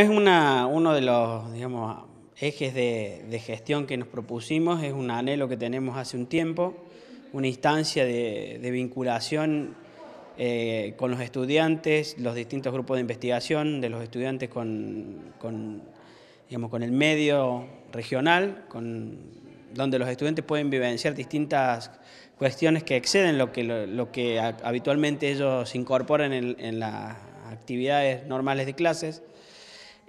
Es uno de los ejes de, gestión que nos propusimos, es un anhelo que tenemos hace un tiempo, una instancia de, vinculación eh, con los estudiantes, los distintos grupos de investigación de los estudiantes con, el medio regional, con, donde los estudiantes pueden vivenciar distintas cuestiones que exceden lo que, lo, que habitualmente ellos incorporan en las actividades normales de clases.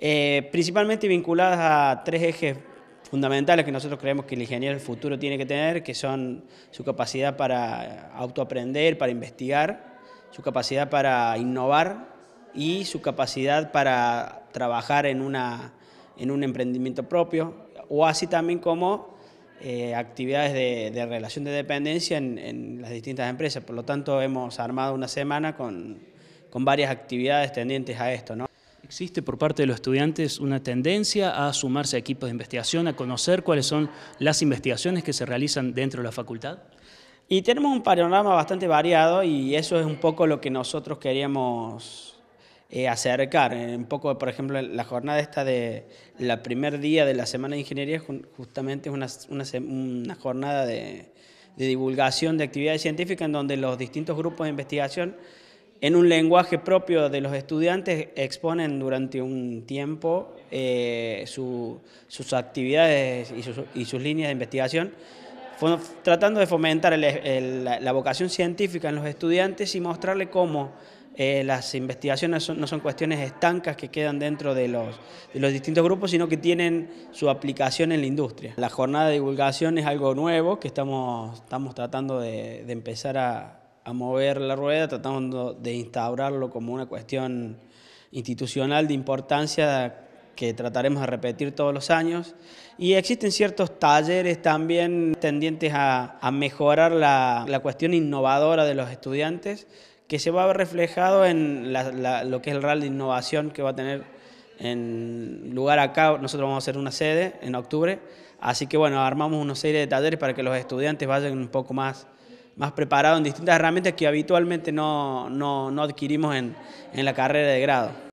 Eh, principalmente vinculadas a tres ejes fundamentales que nosotros creemos que el ingeniero del futuro tiene que tener, que son su capacidad para autoaprender, para investigar, su capacidad para innovar y su capacidad para trabajar en, una, en un emprendimiento propio, o así también como eh, actividades de, relación de dependencia en, las distintas empresas. Por lo tanto, hemos armado una semana con, con varias actividades tendientes a esto. ¿no? Existe por parte de los estudiantes una tendencia a sumarse a equipos de investigación, a conocer cuáles son las investigaciones que se realizan dentro de la facultad. Y tenemos un panorama bastante variado y eso es un poco lo que nosotros queríamos eh, acercar. Eh, un poco, por ejemplo, la jornada esta de la primer día de la Semana de Ingeniería es justamente una, una jornada de, de divulgación de actividades científicas en donde los distintos grupos de investigación en un lenguaje propio de los estudiantes, exponen durante un tiempo eh, sus actividades y sus, líneas de investigación, tratando de fomentar la vocación científica en los estudiantes y mostrarle cómo eh, las investigaciones no son cuestiones estancas que quedan dentro de los, de los, distintos grupos, sino que tienen su aplicación en la industria. La jornada de divulgación es algo nuevo que estamos, estamos tratando de empezar a, a mover la rueda, tratando de instaurarlo como una cuestión institucional de importancia que trataremos de repetir todos los años. Y existen ciertos talleres también tendientes a, mejorar la, cuestión innovadora de los estudiantes, que se va a ver reflejado en lo que es el RAL de innovación que va a tener en lugar acá. Nosotros vamos a hacer una sede en octubre, así que bueno, armamos una serie de talleres para que los estudiantes vayan un poco más más preparado en distintas herramientas que habitualmente no, no, no adquirimos en, en la carrera de grado.